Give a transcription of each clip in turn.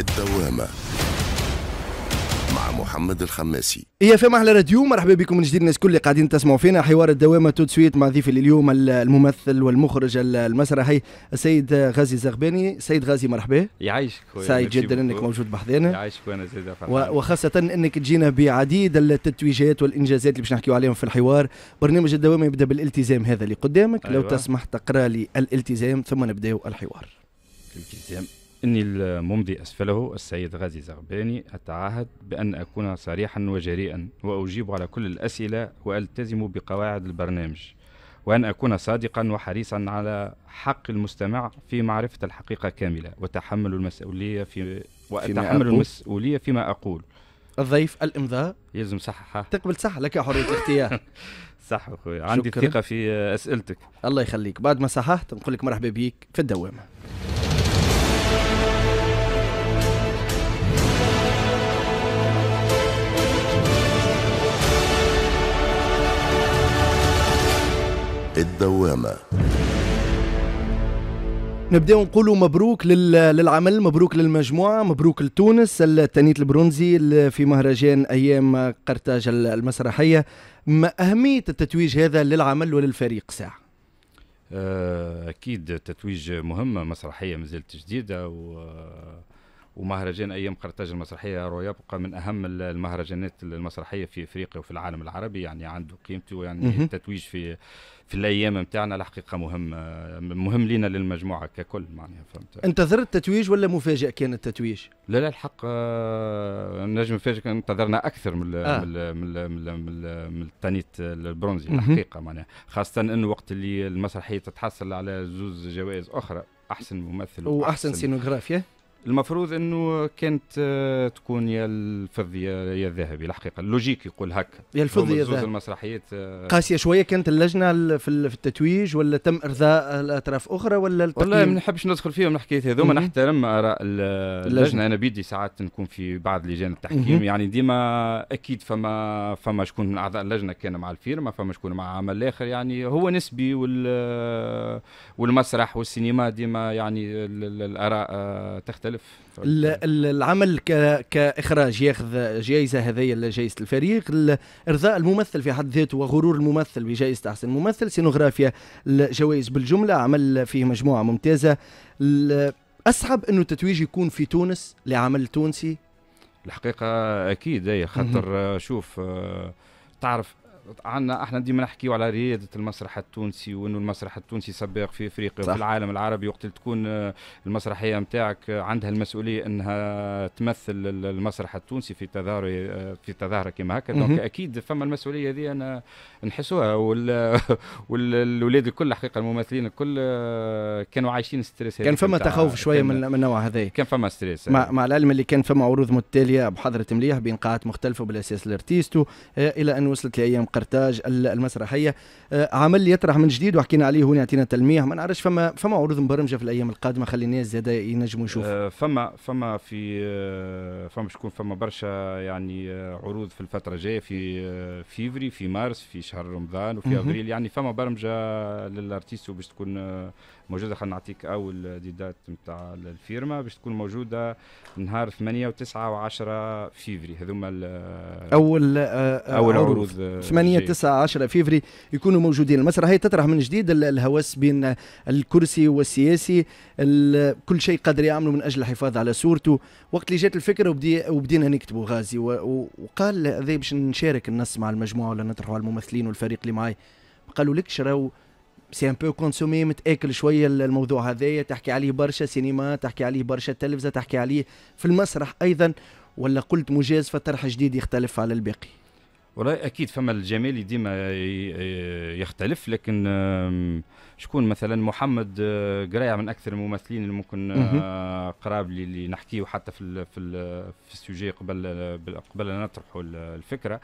الدوامة مع محمد الخماسي هي في محلى راديو مرحبا بكم من جديد الناس الكل اللي قاعدين تسمعوا فينا حوار الدوامه تو سويت مع ضيفي اليوم الممثل والمخرج المسرحي السيد غازي زغباني سيد غازي مرحبا يعيشك سعيد جدا انك موجود بحضنا يعيشك وانا زيد وخاصه انك تجينا بعديد التتويجات والانجازات اللي باش نحكيو عليهم في الحوار برنامج الدوامه يبدا بالالتزام هذا اللي قدامك أيوة. لو تسمح تقرا لي الالتزام ثم نبداو الحوار التزام إني الممضي أسفله السيد غازي زغباني أتعهد بأن أكون صريحا وجريئا وأجيب على كل الأسئلة وألتزم بقواعد البرنامج وأن أكون صادقا وحريصا على حق المستمع في معرفة الحقيقة كاملة وتحمل المسؤولية في وأتحمل المسؤولية فيما أقول الضيف الامضاء يلزم صححها تقبل صح لك حريه الاختيار صح أخوي عندي ثقه في اسئلتك الله يخليك بعد ما صححت نقول لك مرحبا بك في الدوامه الدوامة نبداو نقولوا مبروك للعمل مبروك للمجموعه مبروك لتونس التانيت البرونزي في مهرجان ايام قرطاج المسرحيه ما اهميه التتويج هذا للعمل وللفريق ساعه آه، اكيد تتويج مهمه مسرحيه مازالت جديده و ومهرجان ايام قرطاج المسرحيه راه يبقى من اهم المهرجانات المسرحيه في افريقيا وفي العالم العربي يعني عنده قيمته يعني التتويج في في الايام نتاعنا الحقيقه مهم آه، مهم لينا للمجموعه ككل معناها فهمت انتظر التتويج ولا مفاجئ كان التتويج؟ لا لا الحق آه، نجم نفاجئك انتظرنا اكثر من آه. من من من, من التانيت البرونزي الحقيقه معناها خاصه انه وقت اللي المسرحيه تتحصل على زوز جوائز اخرى احسن ممثل واحسن سينوغرافيا المفروض انه كانت آه، تكون يا الفضي يا الذهبي الحقيقه اللوجيك يقول هكا يا الفضي يا الذهبي المسرحيات آه. قاسيه شويه كانت اللجنه في التتويج ولا تم ارضاء الاطراف اخرى ولا التقييم والله ما نحبش ندخل فيهم الحكايات هذوما نحترم اراء اللجنه, اللجنة. انا بيدي ساعات نكون في بعض لجان التحكيم يعني ديما اكيد فما فما شكون من اعضاء اللجنه كان مع الفيرما فما شكون مع عمل اخر يعني هو نسبي وال والمسرح والسينما ديما يعني الاراء آه، تختلف مختلف العمل كاخراج ياخذ جائزه هذه لجائزه الفريق ارضاء الممثل في حد ذاته وغرور الممثل بجائزه احسن ممثل سينوغرافيا الجوائز بالجمله عمل فيه مجموعه ممتازه اصعب انه التتويج يكون في تونس لعمل تونسي الحقيقه اكيد اي خاطر شوف آه، تعرف عندنا احنا ديما نحكيو على رياده المسرح التونسي وانه المسرح التونسي سباق في افريقيا وفي العالم العربي وقت تكون آه، المسرحيه نتاعك آه، عندها المسؤوليه انها تمثل المسرح التونسي في تظاهر آه، في تظاهره كما هكا دونك اكيد فما المسؤوليه هذه انا نحسوها والولاد الكل حقيقه الممثلين الكل كانوا عايشين ستريس كان فما تخوف شويه من النوع هذا كان فما ستريس مع, مع العلم اللي كان فما عروض متتاليه بحضره مليح بين قاعات مختلفه وبالاساس الارتيستو الى ان وصلت لايام قرطاج المسرحيه آه، عمل يطرح من جديد وحكينا عليه هنا يعطينا تلميح ما نعرفش فما فما عروض مبرمجه في الايام القادمه خلي الناس زاد ينجموا يشوفوا آه، فما فما في آه، فما شكون فما برشا يعني عروض في الفتره الجايه في فيفري في مارس في شهر رمضان وفي افريل يعني فما برمجه للارتيست باش تكون موجوده خلينا نعطيك اول ديدات نتاع الفيرما باش تكون موجوده نهار 8 و9 و10 فيفري هذوما اول آه، آه، اول عروض 8 9 10 فيفري يكونوا موجودين المسرح هي تطرح من جديد الهوس بين الكرسي والسياسي كل شيء قادر يعمله من اجل الحفاظ على صورته وقت اللي جات الفكره وبدي وبدينا نكتبوا غازي وقال هذا باش نشارك النص مع المجموعه ولا نطرحه على الممثلين والفريق اللي معي قالوا لك راهو سي ان بو كونسومي متاكل شويه الموضوع هذايا تحكي عليه برشا سينما تحكي عليه برشا تلفزه تحكي عليه في المسرح ايضا ولا قلت مجاز فطرح جديد يختلف على الباقي والله اكيد فما الجمالي ديما يختلف لكن شكون مثلا محمد آه، قرايع من اكثر الممثلين اللي ممكن آه، قراب اللي نحكيه حتى في الـ في الـ في السوجي قبل قبل ان نطرحوا الفكره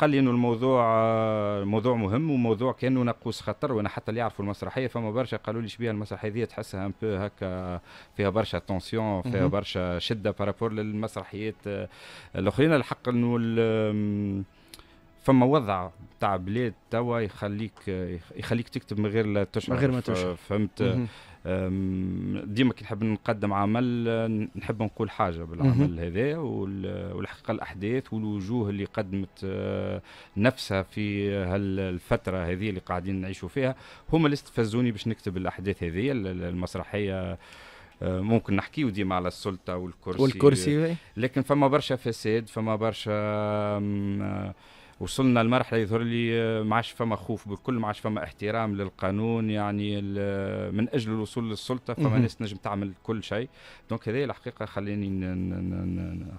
قال لي انه الموضوع آه، موضوع مهم وموضوع كانه ناقوس خطر وانا حتى اللي يعرفوا المسرحيه فما برشا قالوا لي شبيه المسرحيه دي تحسها ان بو هكا فيها برشا تونسيون فيها برشا شده بارابور للمسرحيات آه، الاخرين الحق انه فما وضع تاع بلاد توا يخليك آه، يخليك تكتب من غير لا تشعر من غير ما تشعر فهمت ديما كي نحب نقدم عمل نحب نقول حاجه بالعمل هذا والحقيقه الاحداث والوجوه اللي قدمت أه، نفسها في هالفتره هذه اللي قاعدين نعيشوا فيها هما اللي استفزوني باش نكتب الاحداث هذه المسرحيه أه، ممكن نحكيو ديما على السلطه والكرسي والكرسي لكن فما برشا فساد فما برشا وصلنا لمرحله يظهر لي آه، ما عادش فما خوف بكل ما عادش فما احترام للقانون يعني آه، من اجل الوصول للسلطه فما ناس تنجم تعمل كل شيء دونك هذه الحقيقه خلاني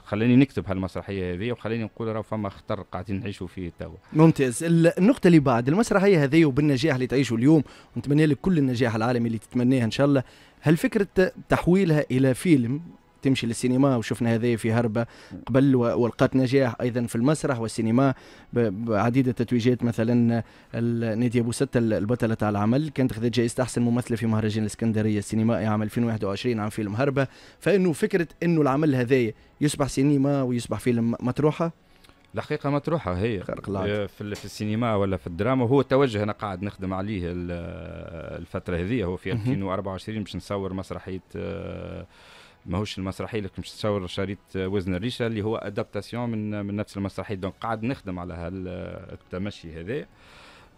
خلاني نكتب هالمسرحيه هذه وخلاني نقول راه فما خطر قاعدين نعيشوا فيه توا ممتاز النقطه اللي بعد المسرحيه هذه وبالنجاح اللي تعيشه اليوم ونتمنى لك كل النجاح العالمي اللي تتمناه ان شاء الله هل فكره تحويلها الى فيلم تمشي للسينما وشفنا هذايا في هربة قبل ولقات نجاح أيضا في المسرح والسينما بعديد التتويجات مثلا نادية أبو ستة البطلة تاع العمل كانت خذت جائزة أحسن ممثلة في مهرجان الإسكندرية السينمائي عام 2021 عن فيلم هربة فإنه فكرة إنه العمل هذايا يصبح سينما ويصبح فيلم مطروحة الحقيقه مطروحه هي في, في السينما ولا في الدراما هو التوجه انا قاعد نخدم عليه الفتره هذه هو في 2024 باش نصور مسرحيه آه، ماهوش المسرحيه اللي كنت تصور شريط وزن الريشه اللي هو ادابتاسيون من من نفس المسرحيه دونك قاعد نخدم على هالتمشي هذا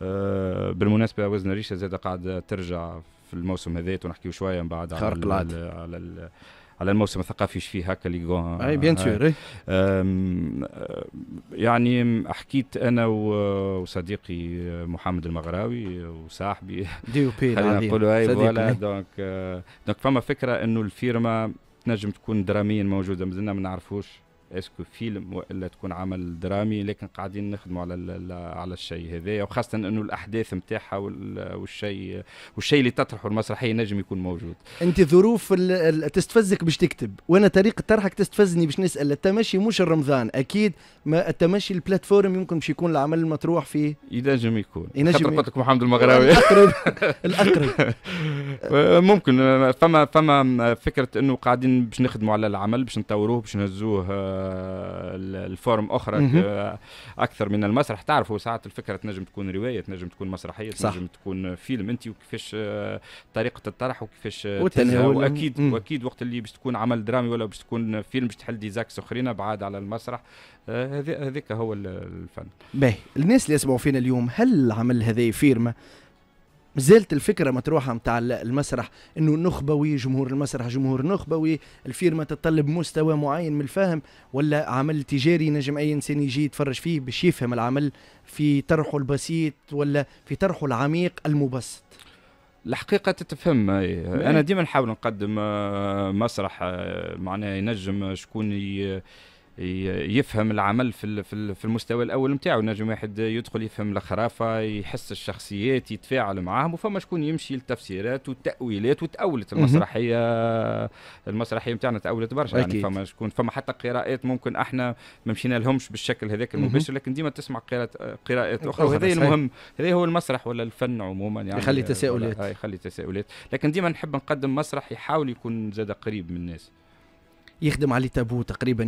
آه، بالمناسبه وزن الريشه زاد قاعد ترجع في الموسم هذا ونحكي شويه من بعد على الـ على, الـ على الموسم الثقافي ايش فيه هكا اللي اي بيان سور آه، يعني حكيت انا وصديقي محمد المغراوي وصاحبي دي او بي نقولوا اي فوالا دونك آه، دونك فما فكره انه الفيرما تنجم تكون دراميا موجوده مازلنا ما نعرفوش اسكو فيلم والا تكون عمل درامي لكن قاعدين نخدموا على على الشيء هذايا وخاصه انه الاحداث نتاعها والشيء والشيء اللي تطرحه المسرحيه نجم يكون موجود انت ظروف تستفزك باش تكتب وانا طريقه طرحك تستفزني باش نسال التمشي مش رمضان اكيد ما التمشي البلاتفورم يمكن باش يكون العمل المطروح فيه ينجم يكون ينجم قلت لك محمد المغراوي الاقرب الاقرب ممكن فما فما فكره انه قاعدين باش نخدموا على العمل باش نطوروه باش نهزوه آه، الفورم اخرى آه، اكثر من المسرح تعرفوا ساعات الفكره تنجم تكون روايه تنجم تكون مسرحيه صح. تنجم تكون فيلم انت وكيفاش آه، طريقه الطرح وكيفاش آه، واكيد واكيد وقت اللي باش تكون عمل درامي ولا باش تكون فيلم باش تحل ديزاكس اخرين بعاد على المسرح هذاك هو الفن باهي الناس اللي يسمعوا فينا اليوم هل العمل هذا فيرمه مازالت الفكره مطروحه نتاع المسرح انه نخبوي جمهور المسرح جمهور نخبوي الفيرما تتطلب مستوى معين من الفهم ولا عمل تجاري نجم اي انسان يجي يتفرج فيه باش يفهم العمل في طرحه البسيط ولا في طرحه العميق المبسط الحقيقه تتفهم انا ديما نحاول نقدم آه، مسرح آه، معناه ينجم شكون يفهم العمل في في المستوى الاول نتاعو نجم واحد يدخل يفهم الخرافه يحس الشخصيات يتفاعل معاهم وفما شكون يمشي للتفسيرات والتاويلات وتاولت المسرحيه المسرحيه نتاعنا تاولت برشا يعني فما شكون فما حتى قراءات ممكن احنا ما مشينا لهمش بالشكل هذاك المباشر لكن ديما تسمع قراءات قراءات اخرى وهذا المهم هذا هو المسرح ولا الفن عموما يعني يخلي تساؤلات يخلي تساؤلات لكن ديما نحب نقدم مسرح يحاول يكون زاد قريب من الناس يخدم على تابو تقريبا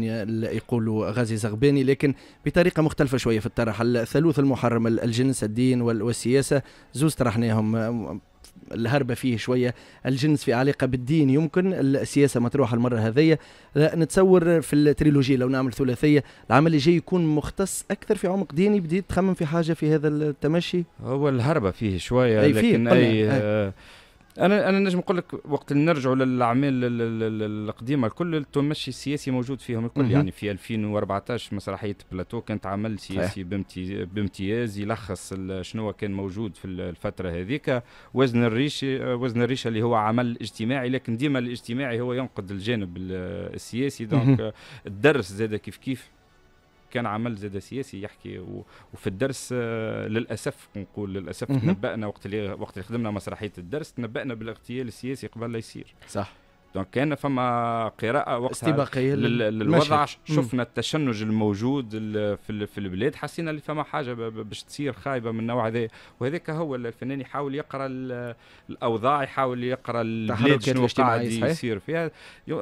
يقولوا غازي زغباني لكن بطريقه مختلفه شويه في الطرح الثالوث المحرم الجنس الدين والسياسه زوز طرحناهم آه، الهربة فيه شوية الجنس في علاقة بالدين يمكن السياسة مطروحة المرة هذية آه، نتصور في التريلوجي لو نعمل ثلاثية العمل اللي جاي يكون مختص أكثر في عمق ديني بديت تخمم في حاجة في هذا التمشي هو الهربة فيه شوية أي لكن فيه أي, أي, آه. أي انا انا نجم نقول لك وقت نرجعوا للاعمال القديمه الكل التمشي السياسي موجود فيهم الكل يعني في 2014 مسرحيه بلاتو كانت عمل سياسي بامتياز يلخص شنو كان موجود في الفتره هذيك وزن الريشه وزن الريشه اللي هو عمل اجتماعي لكن ديما الاجتماعي هو ينقد الجانب السياسي دونك الدرس زاد كيف كيف كان عمل زاد سياسي يحكي وفي الدرس آه، للاسف نقول للاسف تنبأنا وقت اللي وقت اللي خدمنا مسرحيه الدرس تنبأنا بالاغتيال السياسي قبل لا يصير صح دونك كان فما قراءة وقتها استباقية للوضع شفنا التشنج الموجود في في البلاد حسينا اللي فما حاجة باش تصير خايبة من النوع هذا وهذاك هو الفنان يحاول يقرا الأوضاع يحاول يقرا البلاد شنو قاعد يصير فيها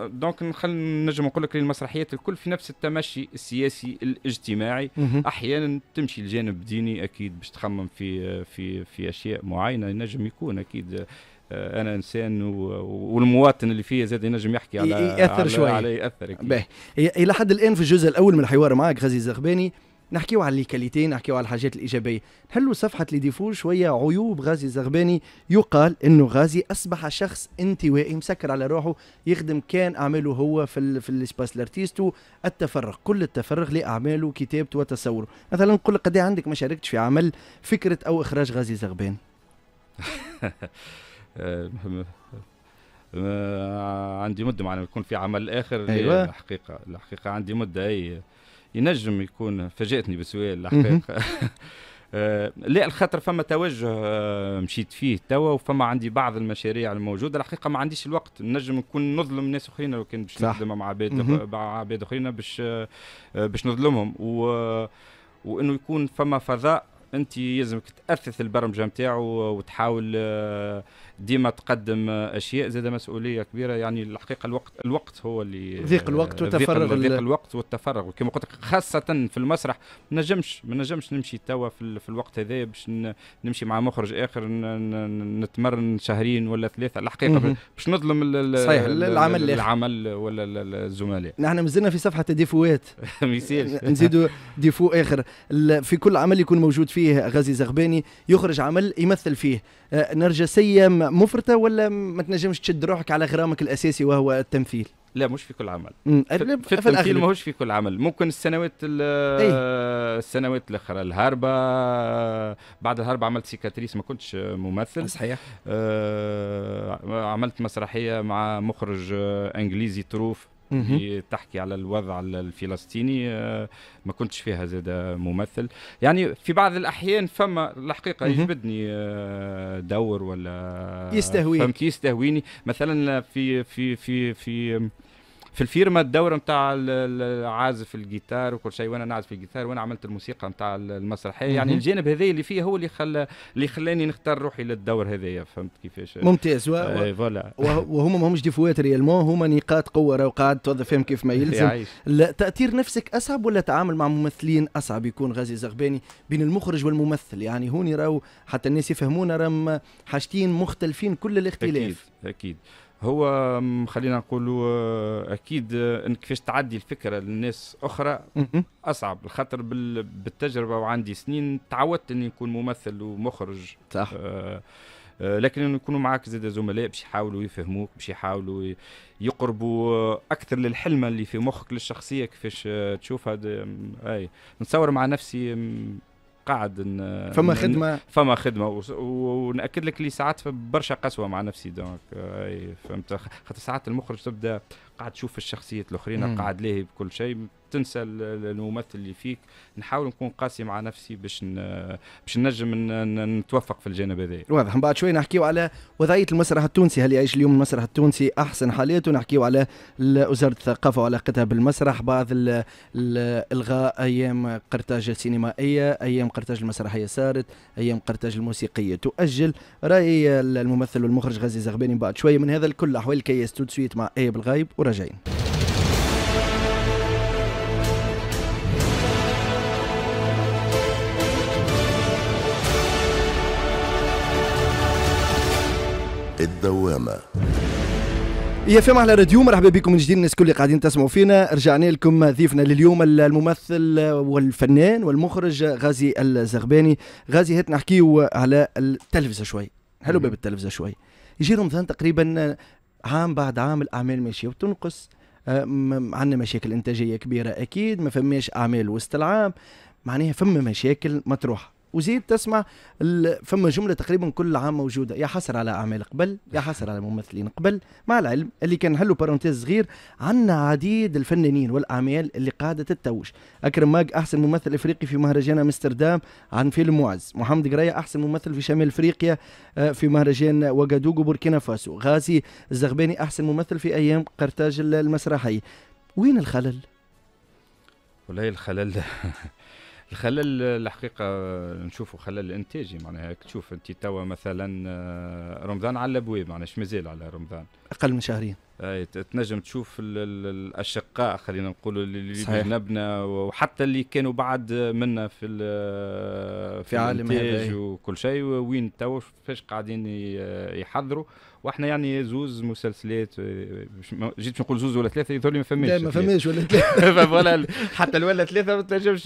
دونك خلينا نجم نقول لك المسرحيات الكل في نفس التمشي السياسي الاجتماعي أحيانا تمشي الجانب الديني أكيد باش تخمم في في في أشياء معينة نجم يكون أكيد آه، انا انسان والمواطن اللي فيه زاد ينجم يحكي على ياثر شويه شوي على ياثر باهي الى حد الان في الجزء الاول من الحوار معك غازي الزغباني نحكيو على الليكاليتي نحكيو على الحاجات الايجابيه نحلو صفحه لي ديفول شويه عيوب غازي الزغباني يقال انه غازي اصبح شخص انتوائي مسكر على روحه يخدم كان اعماله هو في الـ في الاسباس لارتيستو التفرغ كل التفرغ لاعماله كتابته وتصوره مثلا قل قد إيه عندك ما شاركتش في عمل فكره او اخراج غازي الزغباني آه، عندي مده معناها يكون في عمل اخر أيوة. الحقيقه الحقيقه عندي مده اي ينجم يكون فاجاتني بسؤال الحقيقه آه، لا الخطر فما توجه آه، مشيت فيه توا وفما عندي بعض المشاريع الموجوده الحقيقه ما عنديش الوقت نجم نكون نظلم ناس اخرين لو كان باش نخدم مع عباد مع عباد اخرين باش باش نظلمهم و وانه يكون فما فضاء انت يلزمك تاثث البرمجه نتاعو وتحاول آه، ديما تقدم آه، اشياء زاد مسؤوليه كبيره يعني الحقيقه الوقت الوقت هو اللي ضيق الوقت وتفرغ آه، ضيق الوقت والتفرغ كما قلت لك خاصه في المسرح ما نجمش ما نجمش نمشي توا في, في الوقت هذا باش نمشي مع مخرج اخر نتمرن شهرين ولا ثلاثه الحقيقه باش نظلم صحيح العمل العمل ولا الزملاء نحن مازلنا في صفحه ديفوات ما نزيدوا ديفو اخر في كل عمل يكون موجود فيه فيه غازي زغباني يخرج عمل يمثل فيه آه، نرجسيه مفرطه ولا ما تنجمش تشد روحك على غرامك الاساسي وهو التمثيل لا مش في كل عمل في, في التمثيل ماهوش في كل عمل ممكن السنوات ايه؟ السنوات الاخرى الهربه بعد الهربه عملت سيكاتريس ما كنتش ممثل صحيح آه عملت مسرحيه مع مخرج انجليزي تروف اللي تحكي على الوضع الفلسطيني آه، ما كنتش فيها زاد ممثل يعني في بعض الاحيان فما الحقيقه يجبدني آه، دور ولا يستهويك يستهويني مثلا في في في في في الفيرما الدور نتاع عازف الجيتار وكل شيء وانا نعزف الجيتار وانا عملت الموسيقى نتاع المسرحيه يعني الجانب هذا اللي فيه هو اللي خلى اللي خلاني نختار روحي للدور هذايا فهمت كيفاش ممتاز و... فوالا وهما ماهمش ديفوات ريالمون هما نقاط قوه راهو قاعد توظف فيهم كيف ما يلزم لا تاثير نفسك اصعب ولا تعامل مع ممثلين اصعب يكون غازي زغباني بين المخرج والممثل يعني هوني راهو حتى الناس يفهمونا راهم حاجتين مختلفين كل الاختلاف اكيد اكيد هو خلينا نقولوا آه، اكيد آه، ان كيفاش تعدي الفكره للناس اخرى اصعب الخطر بالتجربه وعندي سنين تعودت اني نكون ممثل ومخرج صح آه, آه، لكن يكونوا معاك زاد زملاء باش يحاولوا يفهموك باش يحاولوا يقربوا اكثر للحلمه اللي في مخك للشخصيه كيفاش تشوفها اي نتصور مع نفسي قاعد ن... فما خدمه فما خدمه و... وناكد لك اللي ساعات برشا قسوه مع نفسي دونك فهمت خاطر ساعات المخرج تبدا قاعد تشوف الشخصيات الاخرين قاعد لاهي بكل شيء تنسى الممثل اللي فيك نحاول نكون قاسي مع نفسي باش باش نجم نتوفق في الجانب هذا واضح من بعد شوي نحكيو على وضعيه المسرح التونسي هل يعيش اليوم المسرح التونسي احسن حالاته نحكيو على وزاره الثقافه وعلاقتها بالمسرح بعض الغاء ايام قرطاج السينمائيه ايام قرطاج المسرحيه صارت ايام قرطاج الموسيقيه تؤجل راي الممثل والمخرج غازي زغباني بعد شويه من هذا الكل احوال كيس تو مع ايه بالغايب وراجعين الدوامة يا فيما على راديو مرحبا بكم من جديد الناس الكل اللي قاعدين تسمعوا فينا رجعنا لكم ضيفنا لليوم الممثل والفنان والمخرج غازي الزغباني غازي هات نحكيو على التلفزه شوي حلو باب التلفزه شوي يجي رمضان تقريبا عام بعد عام الاعمال ماشيه وتنقص آه، عندنا مشاكل انتاجيه كبيره اكيد ما فماش اعمال وسط العام معناها فما مشاكل مطروحه وزيد تسمع فما جمله تقريبا كل عام موجوده يا حسر على اعمال قبل يا نعم. حسر على ممثلين قبل مع العلم اللي كان هلو بارونتيز صغير عندنا عديد الفنانين والاعمال اللي قاعده تتوج اكرم ماج احسن ممثل افريقي في مهرجان امستردام عن فيلم معز محمد قرية احسن ممثل في شمال افريقيا آه، في مهرجان وغادوغو بوركينا فاسو غازي الزغباني احسن ممثل في ايام قرطاج المسرحيه وين الخلل والله الخلل الخلل الحقيقه نشوفوا خلل انتاجي معناها تشوف انت توا مثلا آه، رمضان على البويب معناها مازال على رمضان اقل من شهرين اي تنجم تشوف الاشقاء خلينا نقول اللي بنبنا وحتى اللي كانوا بعد منا في في عالم إيه. وكل شيء وين تو فاش قاعدين يحضروا واحنا يعني زوز مسلسلات جيت نقول زوز ولا ثلاثه يظهر لي ما فماش لا ما فماش ولا ثلاثه فوالا حتى ولا ثلاثه ما تنجمش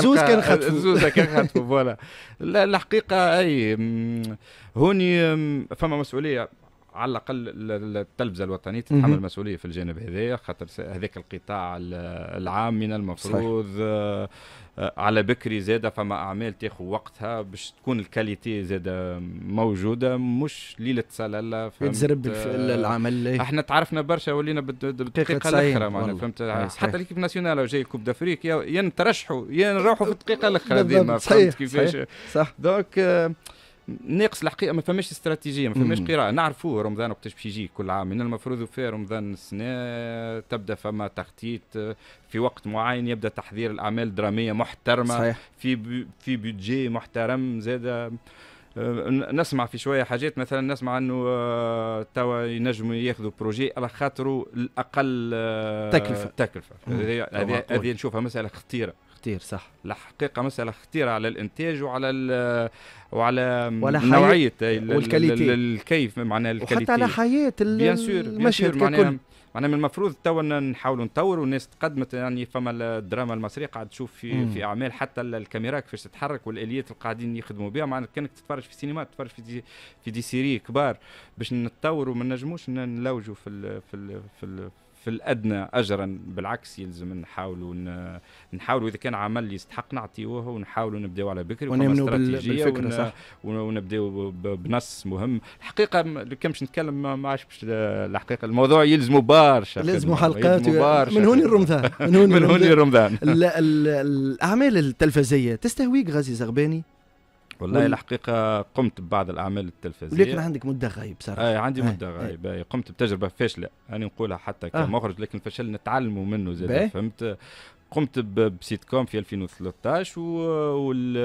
زوز كان خطفوا زوز كان خطفوا فوالا لا الحقيقه اي هوني فما مسؤوليه على الاقل التلفزه الوطنيه تتحمل مسؤوليه في الجانب هذايا خاطر هذاك القطاع العام من المفروض صحيح. آه، على بكري زاده فما اعمال تاخذ وقتها باش تكون الكاليتي زاده موجوده مش ليله سلاله تزرب آه، العمل احنا تعرفنا برشا ولينا بالدقيقه الاخيره معناها فهمت حتى ليكيب ناسيونال جاي كوب دافريك يا نترشحوا يا نروحوا في الدقيقه الاخيره ديما فهمت كيفاش صح دونك آه، ناقص الحقيقه ما فماش استراتيجيه ما فماش قراءه نعرفوا رمضان وقتاش باش يجي كل عام من المفروض في رمضان السنه تبدا فما تخطيط في وقت معين يبدا تحضير الاعمال الدراميه محترمه صحيح. في في بودجي محترم زاده آه، نسمع في شويه حاجات مثلا نسمع انه آه، توا ينجموا ياخذوا بروجي على خاطره الاقل آه، تكلفه تكلفه هذه نشوفها مساله خطيره كتير صح الحقيقه مساله خطيره على الانتاج وعلى ال وعلى ولا نوعيه والكاليتي الكيف معناها الكاليتي وحتى على حياه المشهد ككل معناها من المفروض توا نحاولوا نطوروا الناس تقدمت يعني فما الدراما المصريه قاعد تشوف في في اعمال حتى الكاميرا كيفاش تتحرك والاليات اللي قاعدين يخدموا بها معناها كانك تتفرج في سينما تتفرج في دي في دي سيري كبار باش نطوروا ما نجموش نلوجوا في الـ في الـ في الـ في الادنى اجرا بالعكس يلزم نحاولوا نحاولوا اذا كان عمل يستحق نعطيوه ونحاولوا نبداو على بكري ونبداو بالفكره ون... صح ونبداو بنص مهم الحقيقه كان باش نتكلم ما عادش آه، الحقيقه الموضوع يلزموا با مبارشة لازم حلقات مبارشة من هوني الرمضان من هوني من هوني الرمضان الأعمال التلفزية تستهويك غازي زغباني؟ والله الحقيقة قمت ببعض الأعمال التلفزية ولكن عندك مدة غايب صراحة أي عندي إيه، مدة إيه. غايب آه. قمت بتجربة فاشلة أنا نقولها حتى آه. كمخرج آه. لكن فشل نتعلموا منه زاد إيه. فهمت قمت بسيت كوم في 2013 و... وال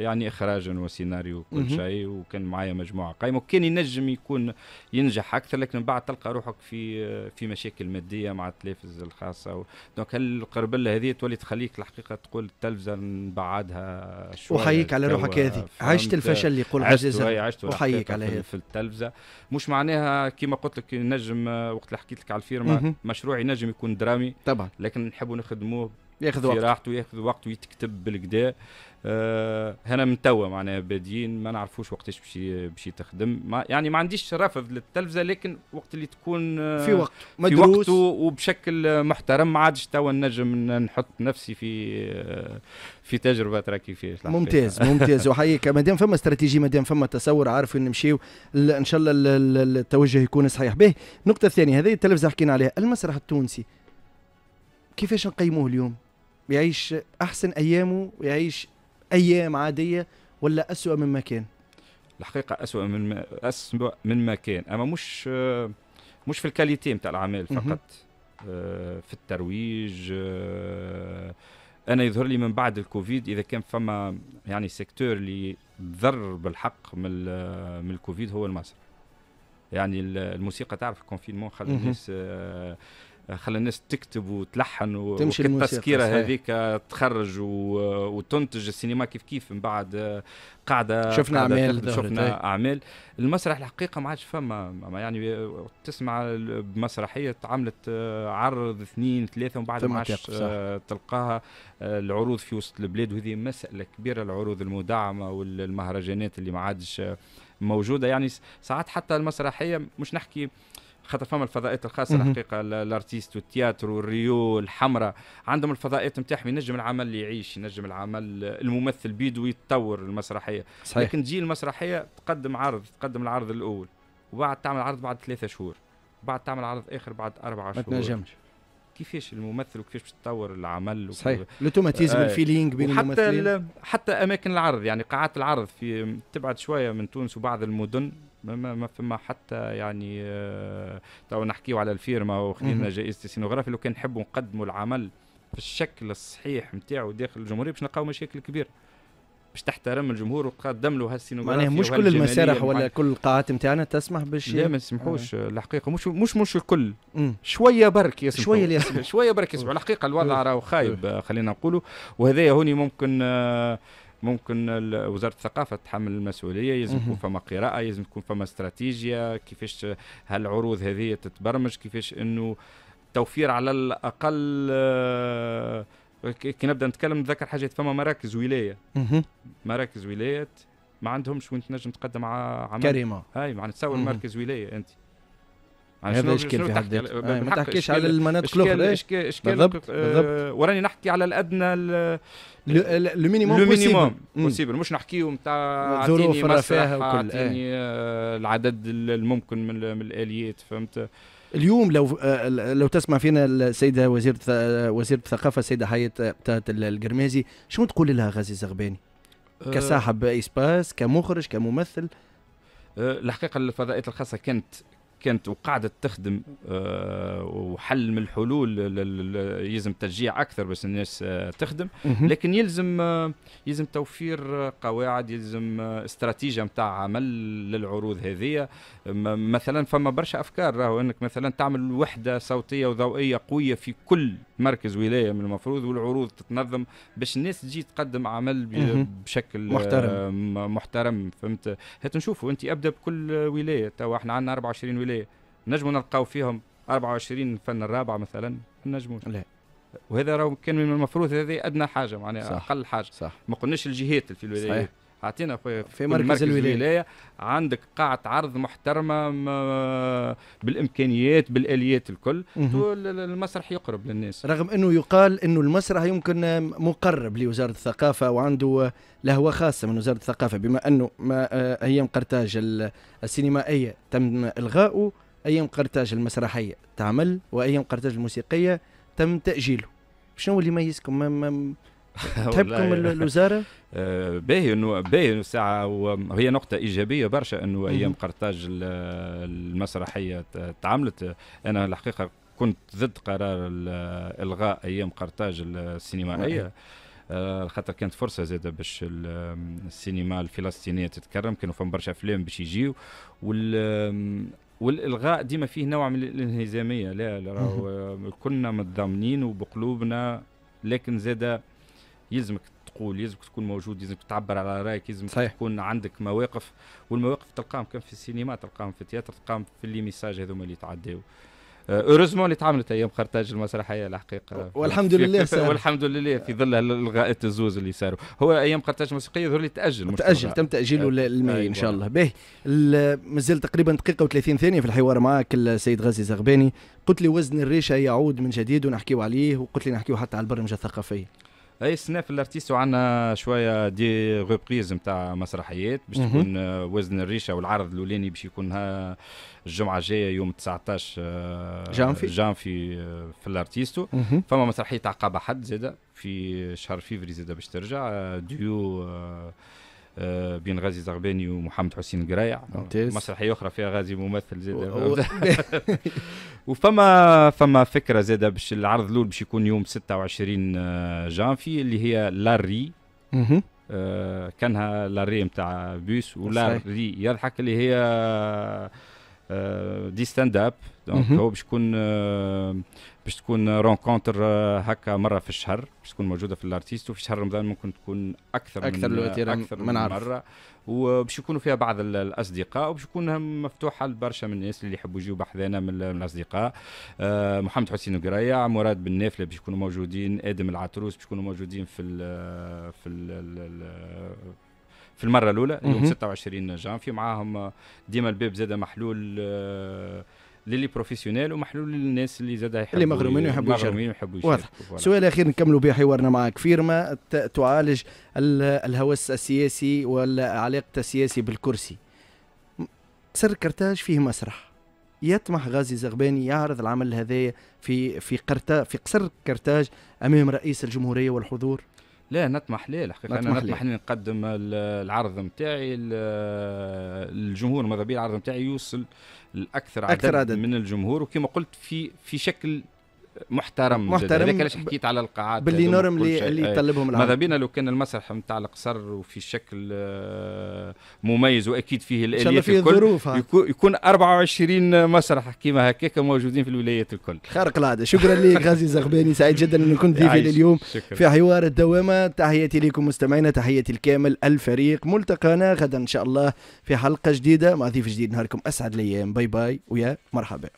يعني اخراجا وسيناريو وكل شيء وكان معايا مجموعه قايمه وكان ينجم يكون ينجح اكثر لكن من بعد تلقى روحك في في مشاكل ماديه مع التلفز الخاصه و... دونك القربله هذه تولي تخليك الحقيقه تقول التلفزه نبعدها شويه وحيك على روحك هذه عشت الفشل اللي يقول عزيز وحيك على هذا في التلفزه مش معناها كما قلت لك ينجم وقت اللي حكيت لك على الفيرما مشروعي ينجم يكون درامي طبعا لكن يحبوا نخدموه ياخذ وقت في راحته ياخذ وقت ويتكتب بالكدا آه هنا من توا معناها بادين ما نعرفوش وقتاش باش باش تخدم ما يعني ما عنديش رفض للتلفزه لكن وقت اللي تكون آه في وقت مدروس في وقته وبشكل محترم ما عادش توا نجم نحط نفسي في آه في تجربه ترى كيفاش ممتاز ممتاز وحقيقه مادام فما استراتيجي مادام فما تصور عارف ان نمشيو ان شاء الله التوجه يكون صحيح به النقطه الثانيه هذه التلفزه حكينا عليها المسرح التونسي كيفاش نقيموه اليوم يعيش احسن ايامه ويعيش ايام عاديه ولا اسوا مما كان الحقيقه اسوا من ما اسوا من ما كان اما مش مش في الكاليتي نتاع الاعمال فقط آه، في الترويج آه، انا يظهر لي من بعد الكوفيد اذا كان فما يعني سيكتور اللي ضر بالحق من من الكوفيد هو المسرح يعني الموسيقى تعرف الكونفينمون خلى الناس آه، خلى الناس تكتب وتلحن وتمشي التسكيره هذيك تخرج وتنتج السينما كيف كيف من بعد قاعده شفنا قاعدة اعمال شفنا اعمال المسرح الحقيقه ما عادش فما يعني تسمع بمسرحيه تعملت آه، عرض اثنين ثلاثه ومن بعد ما عادش آه، تلقاها آه، العروض في وسط البلاد وهذه مساله كبيره العروض المدعمه والمهرجانات اللي ما عادش موجوده يعني ساعات حتى المسرحيه مش نحكي خاطر فما الفضاءات الخاصه الحقيقه الارتيست والتياترو والريو الحمراء عندهم الفضاءات نتاعهم ينجم العمل يعيش ينجم العمل الممثل بيدو يتطور المسرحيه صحيح. لكن تجي المسرحيه تقدم عرض تقدم العرض الاول وبعد تعمل عرض بعد ثلاثة شهور بعد تعمل عرض اخر بعد أربعة شهور ما تنجمش كيفاش الممثل وكيفاش تطور العمل صحيح الاوتوماتيزم آه الفيلينج بين الممثلين حتى اماكن العرض يعني قاعات العرض في تبعد شويه من تونس وبعض المدن ما, ما فما حتى يعني آه، تو نحكيو على الفيرما وخلينا جائزه السينوغرافي لو كان نحبوا نقدموا العمل في الشكل الصحيح نتاعو داخل الجمهوريه باش نلقاو مشاكل كبيره باش تحترم الجمهور وتقدم له هالسينوغرافي معناها مش كل المسارح ولا كل القاعات نتاعنا تسمح باش لا ما يسمحوش آه. الحقيقه مش مش مش الكل شويه برك يسمحوا شويه اللي يسمحوا شويه برك يسمحوا الحقيقه الوضع راهو خايب خلينا نقولوا وهذايا هوني ممكن آه ممكن وزاره الثقافه تتحمل المسؤوليه لازم يكون فما قراءه لازم يكون فما استراتيجيه كيفاش هالعروض هذه تتبرمج كيفاش انه توفير على الاقل آه، كي نبدا نتكلم نتذكر حاجات فما مراكز ولايه مراكز ولايات ما عندهمش وين تنجم تقدم عمل كريمه هاي معناتها تسوي مركز ولايه انت هذا اشكال في حد ذاته ما تحكيش على المناطق الاخرى اشكال اشكال آه، بالضبط وراني نحكي على الادنى لو مينيموم بوسيبل بوسيبل مش نحكيو نتاع ظروف رفاهه وكل اعطيني إيه. آه، العدد الممكن من, الاليات فهمت اليوم لو آه، لو تسمع فينا السيده وزير وزير الثقافه السيده حياه بتاعت القرمازي شنو تقول لها غازي زغباني؟ كصاحب اسباس كمخرج كممثل الحقيقه الفضاءات الخاصه كانت كانت وقعدت تخدم آه، وحل من الحلول يلزم تشجيع اكثر باش الناس آه، تخدم لكن يلزم آه، يلزم توفير قواعد يلزم استراتيجيه نتاع عمل للعروض هذه مثلا فما برشا افكار راهو انك مثلا تعمل وحده صوتيه وضوئيه قويه في كل مركز ولايه من المفروض والعروض تتنظم باش الناس تجي تقدم عمل بشكل محترم آه، محترم فهمت هات نشوفوا انت ابدا بكل ولايه توا احنا عندنا 24 ولايه نجموا نلقاو فيهم 24 فن الرابعه مثلا ما نجموش لا وهذا راه كان من المفروض هذه ادنى حاجه معناها اقل حاجه صح. ما قلناش الجهات في الولايات اعطينا في, في مركز, مركز الولاية. الولايه عندك قاعه عرض محترمه بالامكانيات بالاليات الكل المسرح يقرب للناس رغم انه يقال انه المسرح يمكن مقرب لوزاره الثقافه وعنده لهوه خاصه من وزاره الثقافه بما انه ما آه، ايام قرطاج السينمائيه تم الغاؤه ايام قرطاج المسرحيه تعمل وايام قرطاج الموسيقيه تم تاجيله شنو اللي يميزكم تحبكم الوزاره؟ آه، باهي انه باهي الساعه وهي نقطه ايجابيه برشا انه ايام قرطاج المسرحيه تعملت انا الحقيقه كنت ضد قرار الغاء ايام قرطاج السينمائيه آه، خاطر كانت فرصه زاده باش السينما الفلسطينيه تتكرم كانوا فهم برشا افلام باش يجيو وال والالغاء ديما فيه نوع من الانهزاميه لا, لا آه، كنا متضامنين وبقلوبنا لكن زاده يلزمك تقول يلزمك تكون موجود يلزمك تعبر على رايك يلزمك صحيح. تكون عندك مواقف والمواقف تلقاهم كان في السينما تلقاهم في التياتر تلقاهم في لي ميساج هذوما اللي تعداو اوروزمون أه، اللي تعملت ايام خرطاج المسرحيه الحقيقه والحمد لله سارو. والحمد لله في ظل الغاءات الزوز اللي صاروا هو ايام خرطاج الموسيقيه يظهر لي تاجل تاجل تم تاجيله آه. الماي آه. ان شاء أيوة. الله باهي مازال تقريبا دقيقه و30 ثانيه في الحوار معك السيد غازي زغباني قلت لي وزن الريشه يعود من جديد ونحكيو عليه وقلت لي نحكيو حتى على البرمجه الثقافيه اي السنه في الارتيست عندنا شويه دي غوبريز نتاع مسرحيات باش تكون آه، وزن الريشه والعرض الاولاني باش يكون الجمعه الجايه يوم 19 آه، جانفي جانفي آه، في الارتيستو فما مسرحيه عقابه حد زاده في شهر فيفري زاده باش ترجع ديو آه، بين غازي زغباني ومحمد حسين قرايع مسرحيه اخرى فيها غازي ممثل زاد و... وفما فما فكره زاده باش العرض الاول باش يكون يوم 26 آه، جانفي اللي هي لاري آه كانها لاري نتاع بيس ولاري يضحك اللي هي آه, آه، دي ستاند اب دونك هو باش يكون آه باش تكون رونكونتر هكا مره في الشهر باش تكون موجوده في الارتيست وفي شهر رمضان ممكن تكون اكثر اكثر من اكثر من, من مره وباش يكونوا فيها بعض الاصدقاء وباش يكون مفتوحه لبرشا من الناس اللي يحبوا يجيو بحذانا من الاصدقاء آه، محمد حسين قريع مراد بن نافله باش يكونوا موجودين ادم العتروس باش يكونوا موجودين في الـ في الـ في المره الاولى يوم 26 جانفي معاهم ديما الباب زاده محلول آه للي بروفيسيونيل ومحلول للناس اللي زاد يحبوا اللي مغرومين ويحبوا يشاركوا واضح سؤال اخير نكملوا به حوارنا معك فيرما تعالج الهوس السياسي والعلاقه السياسي بالكرسي سر كرتاج فيه مسرح يطمح غازي زغباني يعرض العمل هذايا في في قرطا في قصر كرتاج امام رئيس الجمهوريه والحضور لا نطمح ليه الحقيقه انا نطمح ليه نقدم العرض نتاعي الجمهور ماذا بيه العرض نتاعي يوصل لاكثر عدد, عدد من الجمهور وكما قلت في في شكل محترم محترم هذاك علاش حكيت على القاعات باللي نورم اللي اللي يطلبهم إيه. ماذا بينا لو كان المسرح نتاع القصر وفي شكل آه، مميز واكيد فيه الاليات فيه الكل يكون 24 مسرح كيما هكاك موجودين في الولايات الكل خارق العاده شكرا لك غازي زغباني سعيد جدا ان كنت ضيفي اليوم شكرا. في حوار الدوامه تحياتي لكم مستمعينا تحياتي الكامل الفريق ملتقانا غدا ان شاء الله في حلقه جديده مع ضيف جديد نهاركم اسعد الايام باي باي ويا مرحبا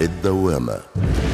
الدوامه